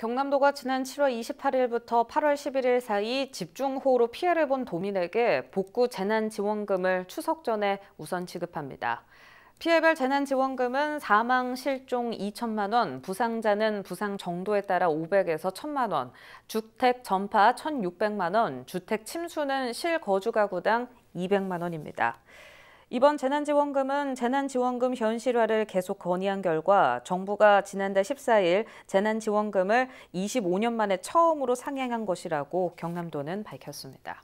경남도가 지난 7월 28일부터 8월 11일 사이 집중호우로 피해를 본 도민에게 복구 재난지원금을 추석 전에 우선 지급합니다. 피해별 재난지원금은 사망, 실종 2천만 원, 부상자는 부상 정도에 따라 500에서 1천만 원, 주택 전파 1,600만 원, 주택 침수는 실거주 가구당 200만 원입니다. 이번 재난지원금은 재난지원금 현실화를 계속 건의한 결과 정부가 지난달 14일 재난지원금을 25년 만에 처음으로 상향한 것이라고 경남도는 밝혔습니다.